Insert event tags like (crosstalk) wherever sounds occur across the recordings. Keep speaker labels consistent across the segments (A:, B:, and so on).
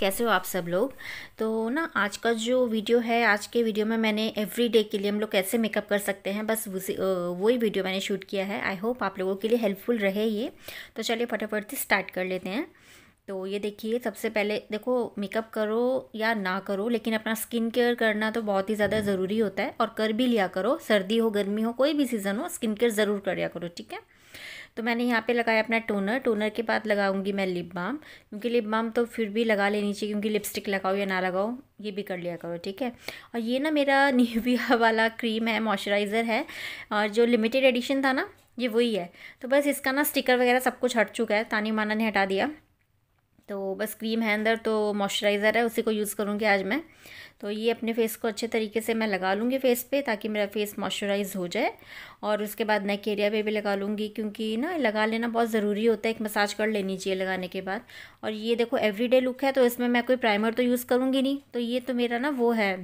A: कैसे हो आप सब लोग तो ना आज का जो वीडियो है आज के वीडियो में मैंने एवरी डे के लिए हम लोग कैसे मेकअप कर सकते हैं बस उसी वही वीडियो मैंने शूट किया है आई होप आप लोगों के लिए हेल्पफुल रहे ये तो चलिए फटाफट से स्टार्ट कर लेते हैं तो ये देखिए सबसे पहले देखो मेकअप करो या ना करो लेकिन अपना स्किन केयर करना तो बहुत ही ज़्यादा ज़रूरी होता है और कर भी लिया करो सर्दी हो गर्मी हो कोई भी सीज़न हो स्किन केयर ज़रूर कर लिया करो ठीक है तो मैंने यहाँ पे लगाया अपना टोनर टोनर के बाद लगाऊंगी मैं लिप बाम क्योंकि लिप बाम तो फिर भी लगा लेनी चाहिए क्योंकि लिपस्टिक लगाओ या ना लगाओ ये भी कर लिया करो ठीक है और ये ना मेरा निविया (laughs) वाला क्रीम है मॉइस्चराइज़र है और जो लिमिटेड एडिशन था ना ये वही है तो बस इसका ना स्टिकर वगैरह सब कुछ हट चुका है तानी माना ने हटा दिया तो बस क्रीम है अंदर तो मॉइस्चराइज़र है उसी को यूज़ करूँगी आज मैं तो ये अपने फेस को अच्छे तरीके से मैं लगा लूँगी फेस पे ताकि मेरा फेस मॉइस्चराइज हो जाए और उसके बाद नेक एरिया पे भी लगा लूँगी क्योंकि ना लगा लेना बहुत ज़रूरी होता है एक मसाज कर लेनी चाहिए लगाने के बाद और ये देखो एवरीडे लुक है तो इसमें मैं कोई प्राइमर तो यूज़ करूँगी नहीं तो ये तो मेरा ना वो है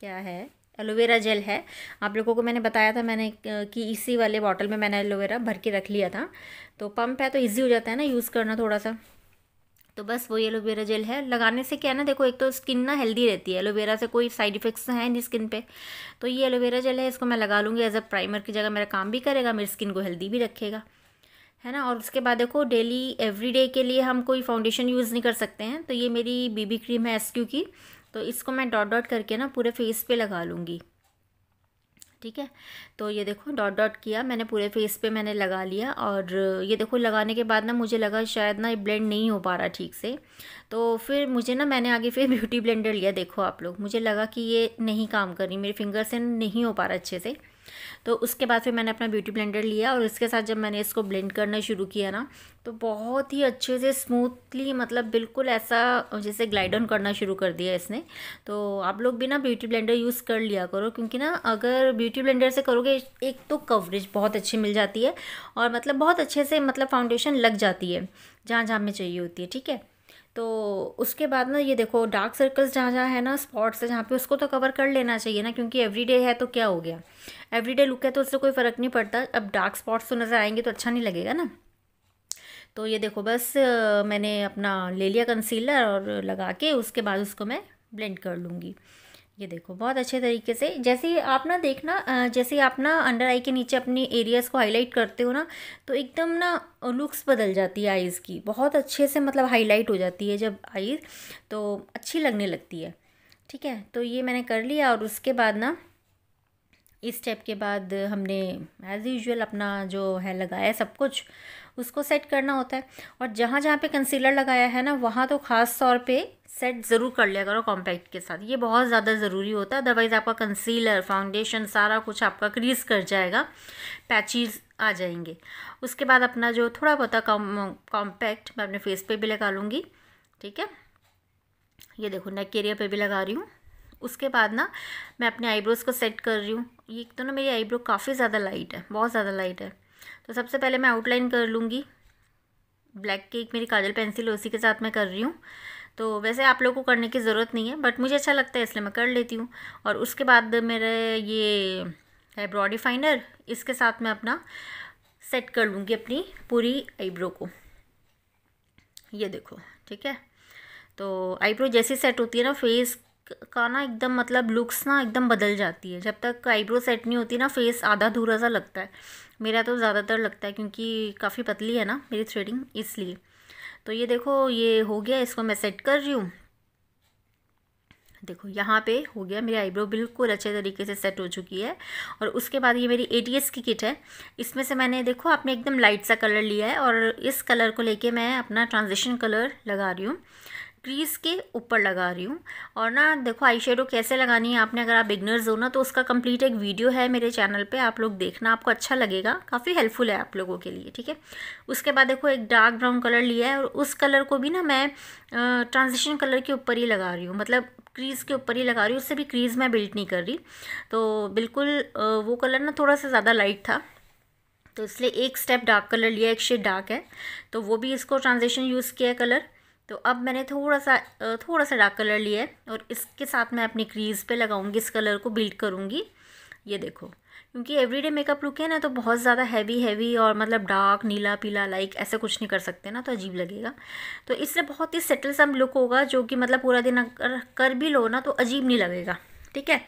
A: क्या है एलोवेरा जेल है आप लोगों को मैंने बताया था मैंने कि इसी वाले बॉटल में मैंने एलोवेरा भर के रख लिया था तो पम्प है तो ईजी हो जाता है ना यूज़ करना थोड़ा सा तो बस वो एलोवेरा जेल है लगाने से क्या है ना देखो एक तो स्किन ना हेल्दी रहती है एलोवेरा से कोई साइड इफेक्ट्स हैं नहीं स्किन पे तो ये एलोवेरा जेल है इसको मैं लगा लूँगी एज अ प्राइमर की जगह मेरा काम भी करेगा मेरी स्किन को हेल्दी भी रखेगा है ना और उसके बाद देखो डेली एवरी डे के लिए हम कोई फाउंडेशन यूज़ नहीं कर सकते हैं तो ये मेरी बीबी क्रीम है एस की तो इसको मैं डॉट डॉट करके ना पूरे फेस पे लगा लूँगी ठीक है तो ये देखो डॉट डॉट किया मैंने पूरे फेस पे मैंने लगा लिया और ये देखो लगाने के बाद ना मुझे लगा शायद ना ये ब्लेंड नहीं हो पा रहा ठीक से तो फिर मुझे ना मैंने आगे फिर ब्यूटी ब्लेंडर लिया देखो आप लोग मुझे लगा कि ये नहीं काम कर रही मेरे फिंगर से नहीं हो पा रहा अच्छे से तो उसके बाद फिर मैंने अपना ब्यूटी ब्लेंडर लिया और इसके साथ जब मैंने इसको ब्लेंड करना शुरू किया ना तो बहुत ही अच्छे से स्मूथली मतलब बिल्कुल ऐसा जैसे ग्लाइड ऑन करना शुरू कर दिया इसने तो आप लोग भी ना ब्यूटी ब्लेंडर यूज़ कर लिया करो क्योंकि ना अगर ब्यूटी ब्लेंडर से करोगे एक तो कवरेज बहुत अच्छी मिल जाती है और मतलब बहुत अच्छे से मतलब फाउंडेशन लग जाती है जहाँ जहाँ में चाहिए होती है ठीक है तो उसके बाद ना ये देखो डार्क सर्कल्स जहाँ जहाँ है ना स्पॉट्स है जहाँ पे उसको तो कवर कर लेना चाहिए ना क्योंकि एवरीडे है तो क्या हो गया एवरीडे लुक है तो उससे कोई फ़र्क नहीं पड़ता अब डार्क स्पॉट्स तो नज़र आएंगे तो अच्छा नहीं लगेगा ना तो ये देखो बस मैंने अपना ले लिया कंसीलर और लगा के उसके बाद उसको मैं ब्लेंड कर लूँगी ये देखो बहुत अच्छे तरीके से जैसे आप ना देखना जैसे आप ना अंडर आई के नीचे अपने एरियाज़ को हाईलाइट करते हो ना तो एकदम ना लुक्स बदल जाती है आइज़ की बहुत अच्छे से मतलब हाईलाइट हो जाती है जब आइज़ तो अच्छी लगने लगती है ठीक है तो ये मैंने कर लिया और उसके बाद ना इस स्टेप के बाद हमने एज़ यूजल अपना जो है लगाया सब कुछ उसको सेट करना होता है और जहाँ जहाँ पे कंसीलर लगाया है ना वहाँ तो ख़ास तौर पे सेट ज़रूर कर लिया करो कॉम्पैक्ट के साथ ये बहुत ज़्यादा ज़रूरी होता है अदरवाइज़ आपका कंसीलर फाउंडेशन सारा कुछ आपका क्रीज कर जाएगा पैचीज आ जाएंगे उसके बाद अपना जो थोड़ा बहुत कॉम्पैक्ट मैं अपने फेस पर भी लगा लूँगी ठीक है ये देखो नेक एरिया पर भी लगा रही हूँ उसके बाद ना मैं अपने आईब्रोज़ को सेट कर रही हूँ ये तो ना मेरी आईब्रो काफ़ी ज़्यादा लाइट है बहुत ज़्यादा लाइट है तो सबसे पहले मैं आउटलाइन कर लूँगी ब्लैक की एक मेरी काजल पेंसिल उसी के साथ मैं कर रही हूँ तो वैसे आप लोगों को करने की ज़रूरत नहीं है बट मुझे अच्छा लगता है इसलिए मैं कर लेती हूँ और उसके बाद मेरे ये है ब्रॉडी फाइनर इसके साथ मैं अपना सेट कर लूँगी अपनी पूरी आईब्रो को ये देखो ठीक है तो आईब्रो जैसी सेट होती है ना फेस का ना एकदम मतलब लुक्स ना एकदम बदल जाती है जब तक आईब्रो सेट नहीं होती ना फेस आधा धूरा सा लगता है मेरा तो ज़्यादातर लगता है क्योंकि काफ़ी पतली है ना मेरी थ्रेडिंग इसलिए तो ये देखो ये हो गया इसको मैं सेट कर रही हूँ देखो यहाँ पे हो गया मेरी आईब्रो बिल्कुल अच्छे तरीके से सेट हो चुकी है और उसके बाद ये मेरी एस की किट है इसमें से मैंने देखो आपने एकदम लाइट सा कलर लिया है और इस कलर को लेके मैं अपना ट्रांजिशन कलर लगा रही हूँ क्रीज़ के ऊपर लगा रही हूँ और ना देखो आई शेडो कैसे लगानी है आपने अगर आप बिगनर्स हो ना तो उसका कंप्लीट एक वीडियो है मेरे चैनल पे आप लोग देखना आपको अच्छा लगेगा काफ़ी हेल्पफुल है आप लोगों के लिए ठीक है उसके बाद देखो एक डार्क ब्राउन कलर लिया है और उस कलर को भी ना मैं ट्रांजिशन कलर के ऊपर ही लगा रही हूँ मतलब क्रीज़ के ऊपर ही लगा रही हूँ उससे भी क्रीज़ मैं बिल्ट नहीं कर रही तो बिल्कुल वो कलर ना थोड़ा सा ज़्यादा लाइट था तो इसलिए एक स्टेप डार्क कलर लिया एक शेड डार्क है तो वो भी इसको ट्रांजिशन यूज़ किया है कलर तो अब मैंने थोड़ा सा थोड़ा सा डार्क कलर लिया है और इसके साथ मैं अपनी क्रीज़ पे लगाऊंगी इस कलर को बिल्ड करूंगी ये देखो क्योंकि एवरीडे मेकअप लुक है ना तो बहुत ज़्यादा हैवी हैवी और मतलब डार्क नीला पीला लाइक ऐसा कुछ नहीं कर सकते ना तो अजीब लगेगा तो इससे बहुत ही सेटल सम लुक होगा जो कि मतलब पूरा दिन अगर कर भी लो ना तो अजीब नहीं लगेगा ठीक है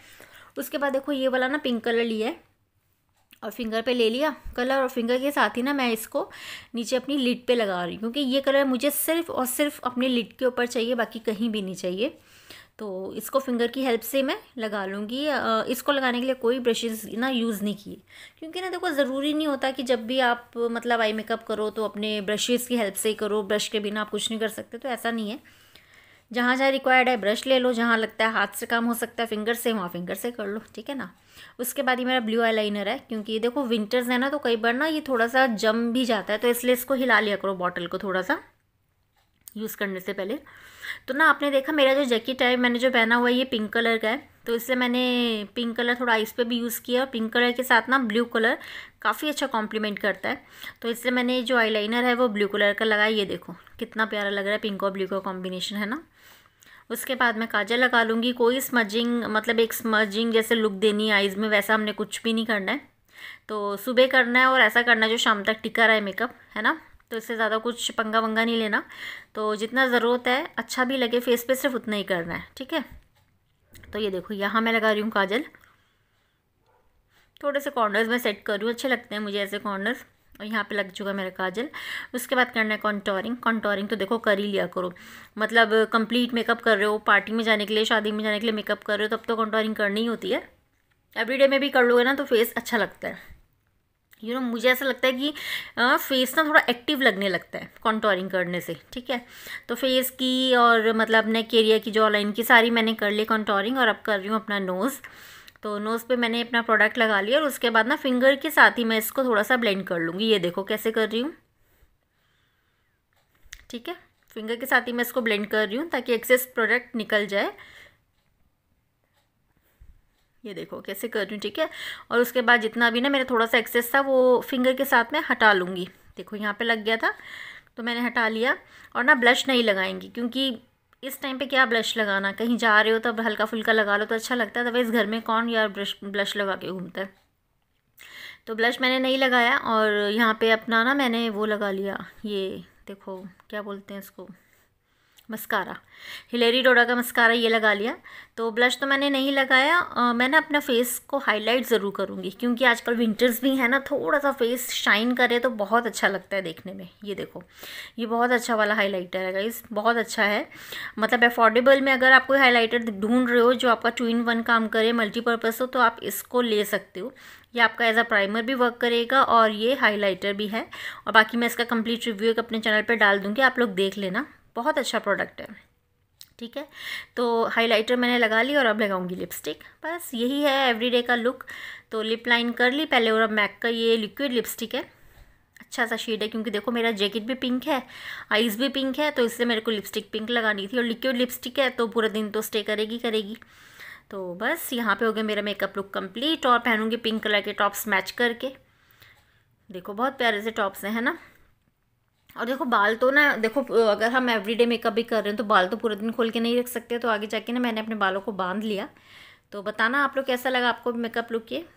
A: उसके बाद देखो ये वाला ना पिंक कलर लिया है और फिंगर पे ले लिया कलर और फिंगर के साथ ही ना मैं इसको नीचे अपनी लिड पे लगा रही हूँ क्योंकि ये कलर मुझे सिर्फ और सिर्फ अपने लिड के ऊपर चाहिए बाकी कहीं भी नहीं चाहिए तो इसको फिंगर की हेल्प से मैं लगा लूँगी इसको लगाने के लिए कोई ब्रशेस ना यूज़ नहीं किए क्योंकि ना देखो ज़रूरी नहीं होता कि जब भी आप मतलब आई मेकअप करो तो अपने ब्रशेज़ की हेल्प से ही करो ब्रश के बिना आप कुछ नहीं कर सकते तो ऐसा नहीं है जहाँ जहाँ रिक्वायर्ड है ब्रश ले लो जहाँ लगता है हाथ से काम हो सकता है फिंगर से वहाँ फिंगर से कर लो ठीक है ना उसके बाद ये मेरा ब्लू आई है क्योंकि ये देखो विंटर्स है ना तो कई बार ना ये थोड़ा सा जम भी जाता है तो इसलिए इसको हिला लिया करो बॉटल को थोड़ा सा यूज़ करने से पहले तो ना आपने देखा मेरा जो जैकेट है मैंने जो पहना हुआ है ये पिंक कलर का है तो इसलिए मैंने पिंक कलर थोड़ा आइस पे भी यूज़ किया और पिंक कलर के साथ ना ब्लू कलर काफ़ी अच्छा कॉम्प्लीमेंट करता है तो इसलिए मैंने जो आईलाइनर है वो ब्लू कलर का लगाया ये देखो कितना प्यारा लग रहा है पिंक और ब्लू का कॉम्बिनेशन है ना उसके बाद मैं काजल लगा लूँगी कोई स्मजिंग मतलब एक स्मजिंग जैसे लुक देनी है आइज़ में वैसा हमने कुछ भी नहीं करना है तो सुबह करना है और ऐसा करना है जो शाम तक टिका रहा है मेकअप है ना तो इससे ज़्यादा कुछ पंगा वंगा नहीं लेना तो जितना ज़रूरत है अच्छा भी लगे फेस पे सिर्फ उतना ही करना है ठीक है तो ये देखो यहाँ मैं लगा रही हूँ काजल थोड़े से कॉर्नर्स मैं सेट कर रही हूँ अच्छे लगते हैं मुझे ऐसे कॉर्नर्स और यहाँ पे लग चुका मेरा काजल उसके बाद करना है कॉन्टोरिंग कॉन्टोरिंग तो देखो कर ही लिया करो मतलब कंप्लीट मेकअप कर रहे हो पार्टी में जाने के लिए शादी में जाने के लिए मेकअप कर रहे हो तब तो कॉन्टोरिंग करनी ही होती है एवरीडे में भी कर लोगे ना तो फेस अच्छा लगता है यू you नो know, मुझे ऐसा लगता है कि फेस ना थोड़ा एक्टिव लगने लगता है कॉन्टोरिंग करने से ठीक है तो फेस की और मतलब नेक एरिया की जो लाइन की सारी मैंने कर ली कॉन्टोरिंग और अब कर रही हूँ अपना नोज़ तो नोज़ पे मैंने अपना प्रोडक्ट लगा लिया और उसके बाद ना फिंगर के साथ ही मैं इसको थोड़ा सा ब्लेंड कर लूँगी ये देखो कैसे कर रही हूँ ठीक है फिंगर के साथ ही मैं इसको ब्लेंड कर रही हूँ ताकि एक्सेस प्रोडक्ट निकल जाए ये देखो कैसे कर रही हूँ ठीक है और उसके बाद जितना भी ना मेरा थोड़ा सा एक्सेस था वो फिंगर के साथ मैं हटा लूँगी देखो यहाँ पे लग गया था तो मैंने हटा लिया और ना ब्लश नहीं लगाएंगी क्योंकि इस टाइम पे क्या ब्लश लगाना कहीं जा रहे हो तो अब हल्का फुल्का लगा लो तो अच्छा लगता है इस घर में कौन यार ब्रश ब्लश लगा के घूमता है तो ब्लश मैंने नहीं लगाया और यहाँ पर अपना ना मैंने वो लगा लिया ये देखो क्या बोलते हैं इसको मस्कारा हिलेरी डोडा का मस्कारा ये लगा लिया तो ब्लश तो मैंने नहीं लगाया आ, मैं ना अपना फेस को हाईलाइट ज़रूर करूँगी क्योंकि आजकल विंटर्स भी है ना थोड़ा सा फेस शाइन करे तो बहुत अच्छा लगता है देखने में ये देखो ये बहुत अच्छा वाला हाईलाइटर है गाइस बहुत अच्छा है मतलब अफोर्डेबल में अगर आप कोई हाईलाइटर ढूंढ रहे हो जो आपका टू इन वन काम करे मल्टीपर्पज़ हो तो आप इसको ले सकते हो ये आपका एज अ प्राइमर भी वर्क करेगा और ये हाईलाइटर भी है और बाकी मैं इसका कंप्लीट रिव्यू एक अपने चैनल पर डाल दूँगी आप लोग देख लेना बहुत अच्छा प्रोडक्ट है ठीक है तो हाइलाइटर मैंने लगा ली और अब लगाऊंगी लिपस्टिक बस यही है एवरीडे का लुक तो लिप लाइन कर ली पहले और अब मैक का ये लिक्विड लिपस्टिक है अच्छा सा शेड है क्योंकि देखो मेरा जैकेट भी पिंक है आइज़ भी पिंक है तो इससे मेरे को लिपस्टिक पिंक लगानी थी और लिक्विड लिपस्टिक है तो पूरा दिन तो स्टे करेगी करेगी तो बस यहाँ पे हो गया मेरा मेकअप लुक कंप्लीट और पहनूंगी पिंक कलर के टॉप्स मैच करके देखो बहुत प्यारे से टॉप्स हैं है ना और देखो बाल तो ना देखो अगर हम एवरीडे मेकअप भी कर रहे हैं तो बाल तो पूरा दिन खोल के नहीं रख सकते तो आगे जाके ना मैंने अपने बालों को बांध लिया तो बताना आप लोग कैसा लगा आपको मेकअप लुक ये